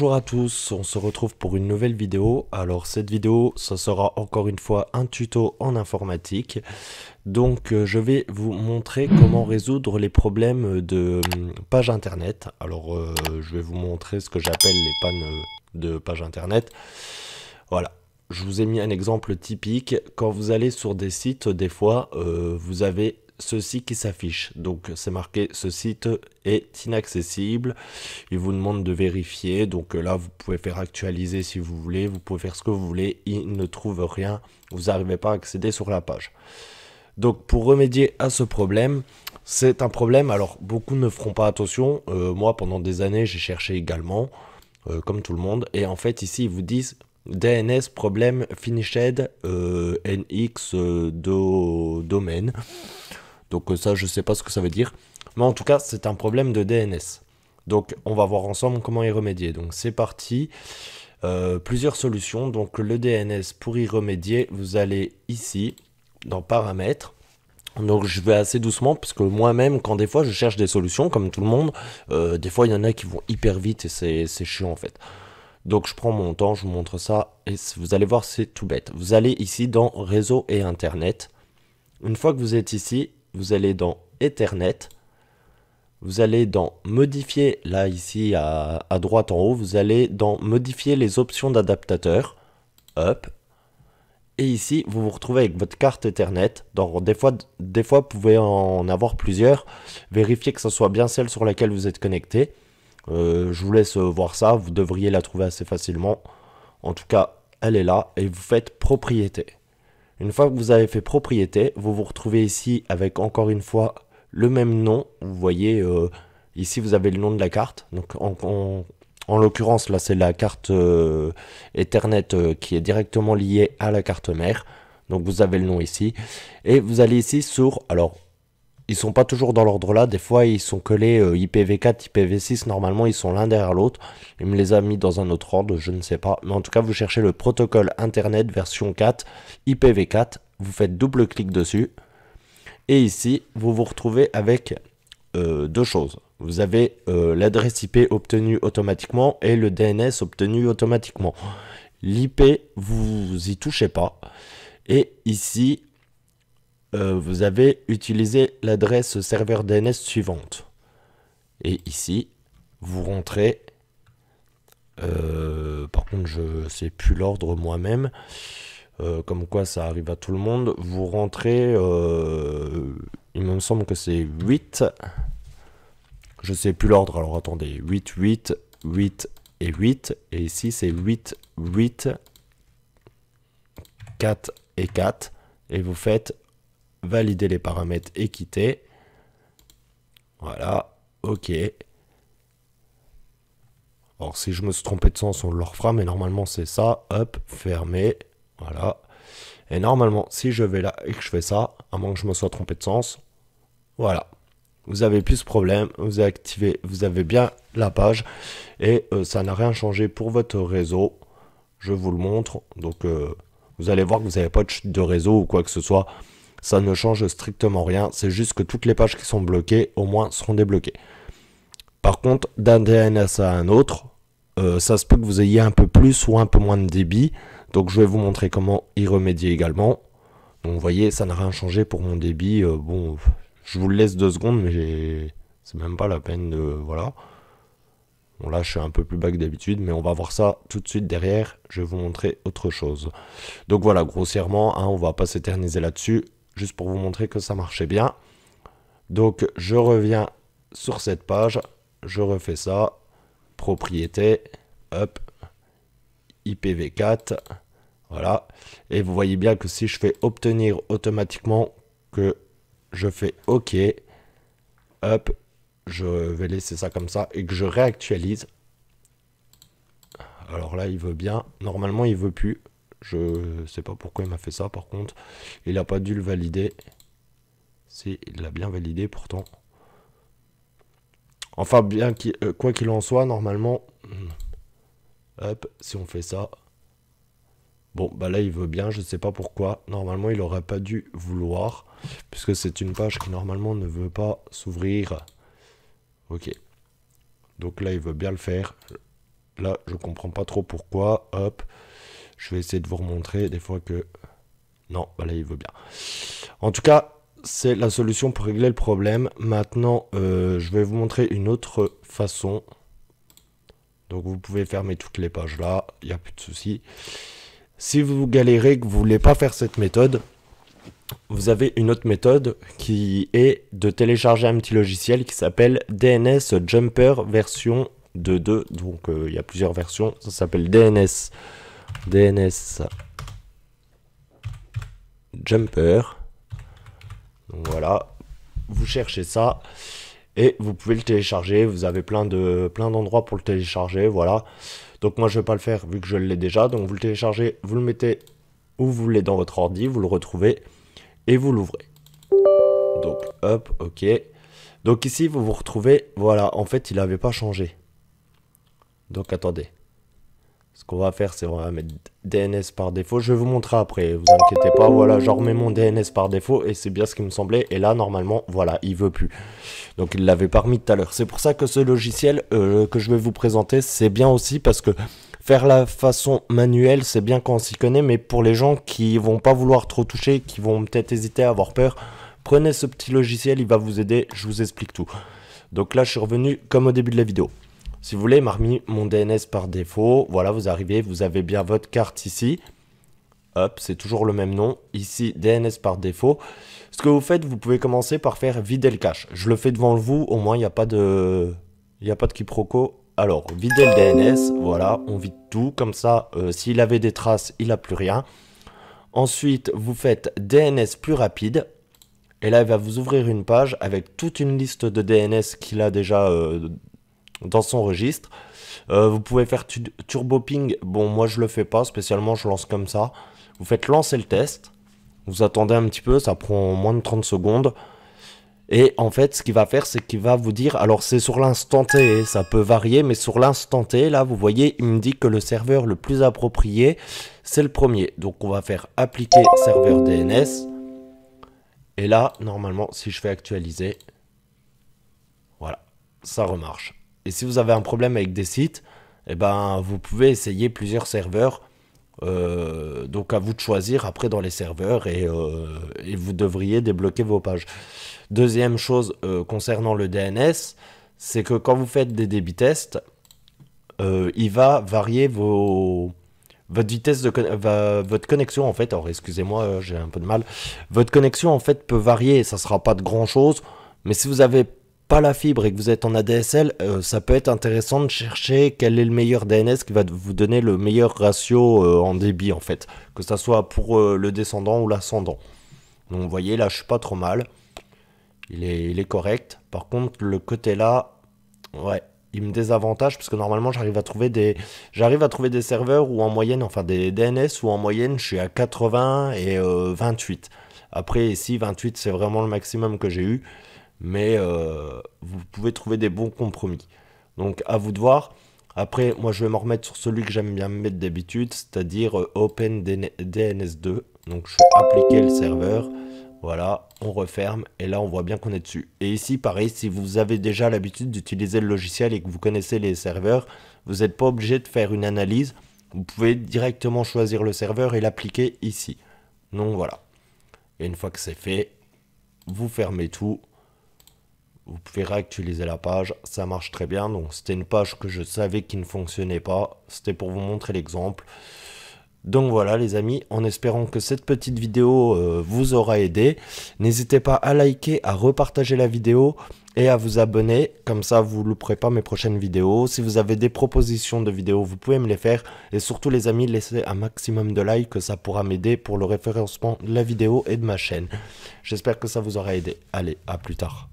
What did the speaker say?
Bonjour à tous, on se retrouve pour une nouvelle vidéo. Alors cette vidéo, ça sera encore une fois un tuto en informatique. Donc euh, je vais vous montrer comment résoudre les problèmes de hum, page internet. Alors euh, je vais vous montrer ce que j'appelle les pannes euh, de page internet. Voilà, je vous ai mis un exemple typique. Quand vous allez sur des sites, des fois, vous avez ceci qui s'affiche. Donc c'est marqué ce site est inaccessible. Il vous demande de vérifier. Donc euh, là vous pouvez faire actualiser si vous voulez. Vous pouvez faire ce que vous voulez. Il ne trouve rien. Vous n'arrivez pas à accéder sur la page. Donc pour remédier à ce problème, c'est un problème. Alors beaucoup ne feront pas attention. Euh, moi pendant des années j'ai cherché également, euh, comme tout le monde. Et en fait ici ils vous disent DNS problème finished NX do, domaine. Donc euh, ça, je ne sais pas ce que ça veut dire. Mais en tout cas, c'est un problème de DNS. Donc on va voir ensemble comment y remédier. Donc c'est parti. Euh, plusieurs solutions. Donc le DNS, pour y remédier, vous allez ici, dans paramètres. Donc je vais assez doucement parce que moi-même, quand des fois je cherche des solutions, comme tout le monde, euh, des fois il y en a qui vont hyper vite et c'est chiant en fait. Donc je prends mon temps, je vous montre ça et vous allez voir c'est tout bête. Vous allez ici dans réseau et internet. Une fois que vous êtes ici, vous allez dans Ethernet, vous allez dans modifier, là ici à, droite en haut, vous allez dans modifier les options d'adaptateur, hop, et ici vous vous retrouvez avec votre carte Ethernet, donc des, fois, des fois vous pouvez en avoir plusieurs, vérifiez que ce soit bien celle sur laquelle vous êtes connecté, euh, je vous laisse euh, voir ça, vous devriez la trouver assez facilement, en tout cas elle est là, et vous faites propriété. Une fois que vous avez fait propriété, vous vous retrouvez ici avec encore une fois le même nom. Vous voyez euh, ici vous avez le nom de la carte. Donc en, l'occurrence là c'est la carte euh, Ethernet euh, qui est directement liée à la carte mère. Donc vous avez le nom ici. Et vous allez ici sur, alors ils sont pas toujours dans l'ordre là. Des fois, ils sont collés IPv4, euh, IPv6. Normalement, ils sont l'un derrière l'autre. Il me les a mis dans un autre ordre, je ne sais pas. Mais en tout cas, vous cherchez le protocole Internet version 4, IPv4. Vous faites double clic dessus. Et ici, vous vous retrouvez avec euh, deux choses. Vous avez euh, l'adresse IP obtenue automatiquement et le DNS obtenu automatiquement. L'IP, vous y touchez pas. Et ici, euh, vous avez utilisé l'adresse serveur DNS suivante. Et ici, vous rentrez. Euh, par contre, je sais plus l'ordre moi-même. Euh, comme quoi ça arrive à tout le monde. Vous rentrez, il me semble que c'est 8. Je sais plus l'ordre, alors attendez. 8, 8, 8 et 8. Et ici c'est 8, 8, 4 et 4. Et vous faites valider les paramètres et quitter. Voilà, ok. Alors si je me suis trompé de sens, on le refera, mais normalement c'est ça. Hop, fermé, voilà. Et normalement, si je vais là et que je fais ça, à moins que je me sois trompé de sens, voilà. Vous avez plus ce problème, vous avez activé, vous avez bien la page et euh, ça n'a rien changé pour votre réseau. Je vous le montre, donc euh, vous allez voir que vous n'avez pas de chute de réseau ou quoi que ce soit. Ça ne change strictement rien, c'est juste que toutes les pages qui sont bloquées au moins seront débloquées. Par contre, d'un DNS à un autre, euh, ça se peut que vous ayez un peu plus ou un peu moins de débit. Donc je vais vous montrer comment y remédier également. Donc vous voyez, ça n'a rien changé pour mon débit. Euh, bon, je vous le laisse deux secondes, mais c'est même pas la peine de... Voilà. Bon là, je suis un peu plus bas que d'habitude, mais on va voir ça tout de suite derrière. Je vais vous montrer autre chose. Donc voilà, grossièrement, on hein, on va pas s'éterniser là-dessus juste pour vous montrer que ça marchait bien. Donc je reviens sur cette page, je refais ça, propriété, hop, IPv4, voilà. Et vous voyez bien que si je fais obtenir automatiquement que je fais OK, hop, je vais laisser ça comme ça et que je réactualise. Alors là, il veut bien. Normalement, il veut plus. Je sais pas pourquoi il m'a fait ça, par contre. Il a pas dû le valider. Si, il l'a bien validé, pourtant. Enfin, bien euh, quoi qu'il en soit, normalement... Hmm, hop, si on fait ça... Bon, bah là, il veut bien, je ne sais pas pourquoi. Normalement, il aurait pas dû vouloir, puisque c'est une page qui, normalement, ne veut pas s'ouvrir. Ok. Donc là, il veut bien le faire. Là, je comprends pas trop pourquoi. Hop. Je vais essayer de vous remontrer des fois que... Non, voilà, bah il veut bien. En tout cas, c'est la solution pour régler le problème. Maintenant, euh, je vais vous montrer une autre façon. Donc vous pouvez fermer toutes les pages là, il n'y a plus de souci. Si vous galérez, que vous ne voulez pas faire cette méthode, vous avez une autre méthode qui est de télécharger un petit logiciel qui s'appelle DNS Jumper version 2.2. Donc euh, il y a plusieurs versions, ça s'appelle DNS DNS jumper. Donc voilà, vous cherchez ça et vous pouvez le télécharger. Vous avez plein de plein d'endroits pour le télécharger. Voilà. Donc moi je vais pas le faire vu que je l'ai déjà. Donc vous le téléchargez, vous le mettez où vous voulez dans votre ordi, vous le retrouvez et vous l'ouvrez. Donc hop, ok. Donc ici vous vous retrouvez, voilà, en fait il n'avait pas changé. Donc attendez, ce qu'on va faire, c'est on va mettre DNS par défaut. Je vais vous montrer après, vous inquiétez pas. Voilà, j'en remets mon DNS par défaut et c'est bien ce qui me semblait. Et là, normalement, voilà, il veut plus. Donc, il l'avait pas remis tout à l'heure. C'est pour ça que ce logiciel euh, que je vais vous présenter, c'est bien aussi parce que faire la façon manuelle, c'est bien quand on s'y connaît. Mais pour les gens qui vont pas vouloir trop toucher, qui vont peut-être hésiter à avoir peur, prenez ce petit logiciel, il va vous aider. Je vous explique tout. Donc là, je suis revenu comme au début de la vidéo. Si vous voulez, il m'a remis mon DNS par défaut. Voilà, vous arrivez, vous avez bien votre carte ici. Hop, c'est toujours le même nom. Ici, DNS par défaut. Ce que vous faites, vous pouvez commencer par faire vider le cache. Je le fais devant vous, au moins il n'y a pas de... Il a pas de quiproquo. Alors, vider le DNS, voilà, on vide tout. Comme ça, euh, s'il avait des traces, il n'a plus rien. Ensuite, vous faites DNS plus rapide. Et là, il va vous ouvrir une page avec toute une liste de DNS qu'il a déjà euh, dans son registre. Euh, vous pouvez faire turbo ping. Bon, moi je le fais pas spécialement, je lance comme ça. Vous faites lancer le test. Vous attendez un petit peu, ça prend moins de 30 secondes. Et en fait, ce qu'il va faire, c'est qu'il va vous dire, alors c'est sur l'instant T, ça peut varier, mais sur l'instant T, là, vous voyez, il me dit que le serveur le plus approprié, c'est le premier. Donc on va faire appliquer serveur DNS. Et là, normalement, si je fais actualiser, voilà, ça remarche. Et si vous avez un problème avec des sites, eh ben, vous pouvez essayer plusieurs serveurs. Euh, donc à vous de choisir après dans les serveurs et, euh, vous devriez débloquer vos pages. Deuxième chose euh, concernant le DNS, c'est que quand vous faites des débit tests, il va varier vos, votre vitesse de votre connexion en fait. Alors excusez-moi, j'ai un peu de mal. Votre connexion en fait peut varier, ça sera pas de grand chose. Mais si vous avez pas la fibre et que vous êtes en ADSL, euh, ça peut être intéressant de chercher quel est le meilleur DNS qui va vous donner le meilleur ratio euh, en débit en fait, que ça soit pour euh, le descendant ou l'ascendant. Donc vous voyez là je suis pas trop mal, il est, correct. Par contre le côté là, ouais, il me désavantage parce que normalement j'arrive à trouver des j'arrive à trouver des serveurs ou en moyenne enfin des DNS où en moyenne je suis à 80 et 28. Après ici 28 c'est vraiment le maximum que j'ai eu mais euh, vous pouvez trouver des bons compromis. Donc à vous de voir. Après, moi je vais me remettre sur celui que j'aime bien mettre d'habitude, c'est-à-dire euh, OpenDNS2. Donc je vais appliquer le serveur. Voilà, on referme et là on voit bien qu'on est dessus. Et ici, pareil, si vous avez déjà l'habitude d'utiliser le logiciel et que vous connaissez les serveurs, vous n'êtes pas obligé de faire une analyse. Vous pouvez directement choisir le serveur et l'appliquer ici. Donc voilà. Et une fois que c'est fait, vous fermez tout vous pouvez réactualiser la page, ça marche très bien. Donc c'était une page que je savais qui ne fonctionnait pas, c'était pour vous montrer l'exemple. Donc voilà les amis, en espérant que cette petite vidéo euh, vous aura aidé, n'hésitez pas à liker, à repartager la vidéo et à vous abonner, comme ça vous ne louperez pas mes prochaines vidéos. Si vous avez des propositions de vidéos, vous pouvez me les faire. Et surtout les amis, laissez un maximum de likes, ça pourra m'aider pour le référencement de la vidéo et de ma chaîne. J'espère que ça vous aura aidé. Allez, à plus tard.